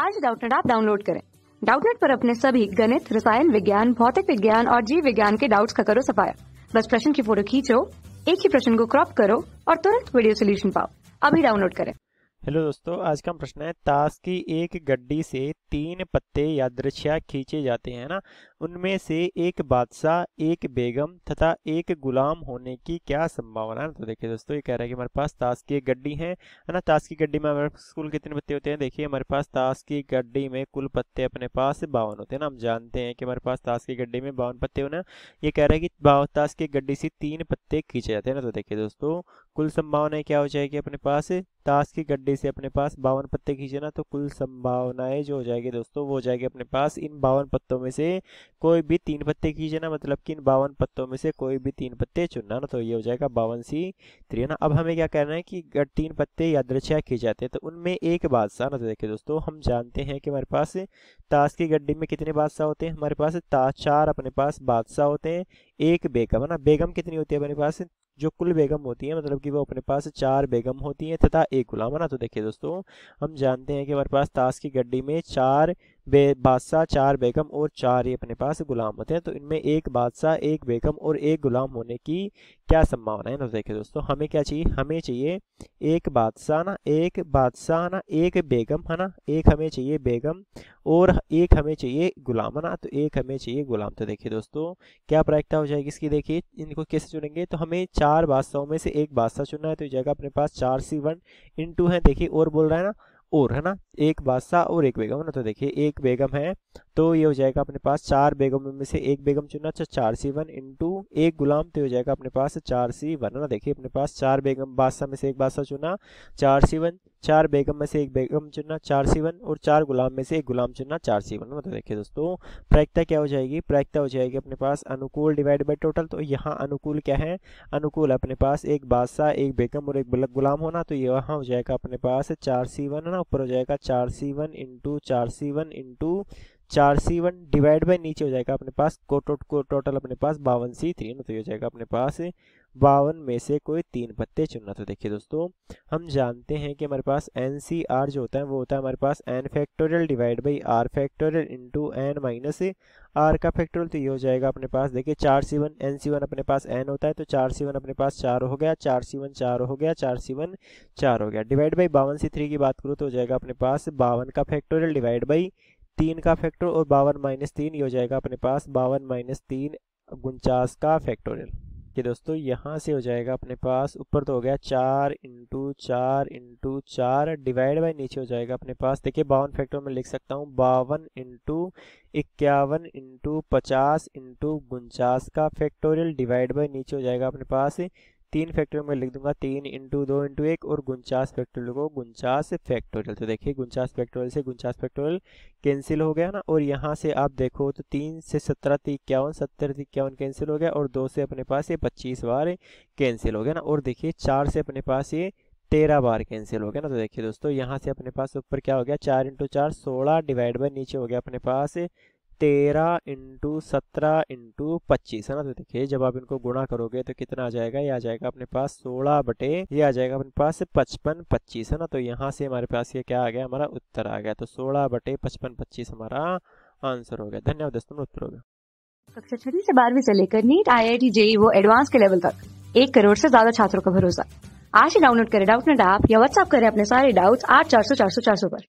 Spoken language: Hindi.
आज डाउटनेट आप डाउनलोड करें डाउटनेट पर अपने सभी गणित रसायन विज्ञान भौतिक विज्ञान और जीव विज्ञान के डाउट्स का करो सफाया बस प्रश्न की फोटो खींचो एक ही प्रश्न को क्रॉप करो और तुरंत वीडियो सोल्यूशन पाओ अभी डाउनलोड करें हेलो दोस्तों आज का प्रश्न है ताश की एक गड्डी से तीन पत्ते दृश्य खींचे जाते हैं ना उनमें से एक बादशाह एक बेगम तथा एक गुलाम होने की क्या संभावना है तो देखिए दोस्तों ये कह रहा है कि हमारे पास ताश की एक गड्डी है है ना ताश की गड्डी में हमारे कुल कितने पत्ते होते हैं देखिए हमारे पास ताश की गड्डी में कुल पत्ते अपने पास बावन होते हैं ना हम जानते हैं कि हमारे पास ताश की गड्डी में बावन पत्ते होना ये कह रहा है कि ताश की गड्डी से तीन पत्ते खींचे जाते हैं ना तो देखिए दोस्तों कुल संभावनाएं क्या हो जाएगी अपने पास ताश की गड्डी से अपने पास बावन पत्ते खींचे ना तो कुल संभावनाएं जो हो जाएगी दोस्तों वो हो जाएगी अपने पास इन बावन पत्तों में से कोई भी तीन पत्ते खींचे ना मतलब कि इन बावन पत्तों में से कोई भी तीन पत्ते चुनना ना तो ये हो जाएगा बावन सी थ्री ना अब हमें क्या करना है कि अगर तीन पत्ते यादृच्छा खींच जाते हैं तो उनमें एक बादशाह ना तो देखिए दोस्तों हम जानते हैं कि हमारे पास ताश की गड्डी में कितने बादशाह होते हैं हमारे पास ताश चार अपने पास बादशाह होते हैं एक बेगम है ना बेगम कितनी होती है अपने पास जो कुल बेगम होती है मतलब कि वो अपने पास चार बेगम होती हैं तथा एक गुलाम है ना तो देखिए दोस्तों हम जानते हैं कि हमारे पास ताश की गड्डी में चार बे बादशाह चार बेगम और चार ये अपने पास गुलाम होते हैं तो इनमें एक बादशाह एक बेगम और एक गुलाम होने की क्या संभावना है तो देखिए दोस्तों हमें क्या चाहिए हमें चाहिए एक बादशाह ना एक बादशाह ना एक बेगम है ना एक हमें चाहिए बेगम और एक हमें चाहिए गुलाम है ना तो एक हमें चाहिए गुलाम तो देखिए दोस्तों क्या प्रायिकता हो जाएगी इसकी देखिए इनको कैसे चुनेंगे तो हमें चार बादशाहों में से एक बादशाह चुनना है तो जगह अपने पास चार सी वन इन टू है देखिए और बोल रहा है ना और है ना एक बादशाह और एक बेगम है ना तो देखिए एक बेगम है तो ये हो जाएगा अपने पास चार बेगम में से एक बेगम चुना अच्छा चार सी वन इंटू एक गुलाम तो हो जाएगा अपने पास चार सी वन है ना देखिए अपने पास चार बेगम बादशाह में से एक बादशाह चुना चार सी वन चार बेगम में से एक बेगम चुनना चार सीवन और चार गुलाम में से एक गुलाम चुनना चार सीवन मतलब देखिए दोस्तों प्रायिकता क्या हो जाएगी प्रायिकता हो जाएगी अपने पास अनुकूल डिवाइड बाई टोटल तो यहाँ अनुकूल क्या है अनुकूल अपने पास एक बादशाह एक बेगम और एक गुलाम होना तो यहाँ हो जाएगा अपने पास चार सीवन ना ऊपर हो जाएगा चार सीवन इंटू चार सीवन इंटू चार सी वन डिवाइड बाई नीचे हो जाएगा अपने पास को, टोटल अपने पास बावन सी थ्री तो ये हो जाएगा अपने पास बावन में से कोई तीन पत्ते चुनना तो देखिए दोस्तों हम जानते हैं कि हमारे पास एन सी आर जो होता है वो होता है हमारे पास n factorial divide by r factorial into n minus r का फैक्टोरियल तो ये हो जाएगा अपने पास देखिए चार C one n C one अपने पास एन होता है तो चार सी वन अपने पास चार हो गया चार सी वन चार हो गया चार सी वन चार हो गया डिवाइड बाई बावन सी थ्री की बात करूँ तो हो जाएगा अपने पास बावन का फैक्टोरियल डिवाइड बाई तीन का फैक्टर और बावन माइनस तीन ये हो जाएगा अपने पास बावन माइनस तीन उनचास का फैक्टोरियल ये दोस्तों यहाँ से हो जाएगा अपने पास ऊपर तो हो गया चार इंटू चार इंटू चार डिवाइड बाई नीचे हो जाएगा अपने पास देखिए बावन फैक्टर में लिख सकता हूँ बावन इंटू इक्यावन इंटू पचास इंटू उनचास का फैक्टोरियल डिवाइड बाई नीचे हो जाएगा अपने पास तीन फैक्टर में लिख दूंगा तीन इंटू दो इंटू एक और गुनचास फैक्टोरियल को गुनचास फैक्टोरियल तो देखिए गुनचास फैक्टोरियल से गुनचास फैक्टोरियल कैंसिल हो गया ना और यहाँ से आप देखो तो तीन से सत्रह इक्यावन सत्तर इक्यावन कैंसिल हो गया और दो से अपने पास ये पच्चीस बार कैंसिल हो गया ना और देखिए चार से अपने पास ये तेरह बार कैंसिल हो गया ना तो देखिए दोस्तों यहाँ से अपने पास ऊपर क्या हो गया चार इंटू चार सोलह डिवाइड बाई नीचे हो गया अपने पास तेरह इंटू सत्रह इंटू पच्चीस है ना तो देखिए जब आप इनको गुणा करोगे तो कितना आ जाएगा ये आ जाएगा अपने पास सोलह बटे ये आ जाएगा अपने पास पचपन पच्चीस है ना तो यहाँ से हमारे पास ये क्या आ गया हमारा उत्तर आ गया तो सोलह बटे पचपन पच्चीस हमारा आंसर हो गया धन्यवाद दोस्तों उत्तर हो गया कक्षा छठी से बारहवीं से लेकर NEET I I T JEE वो एडवांस के लेवल तक एक करोड़ से ज्यादा छात्रों का भरोसा आज ही डाउनलोड करें डाउट नेट ऐप या व्हाट्सअप करें अपने सारे डाउट आठ चार सौ चार सौ चार सौ पर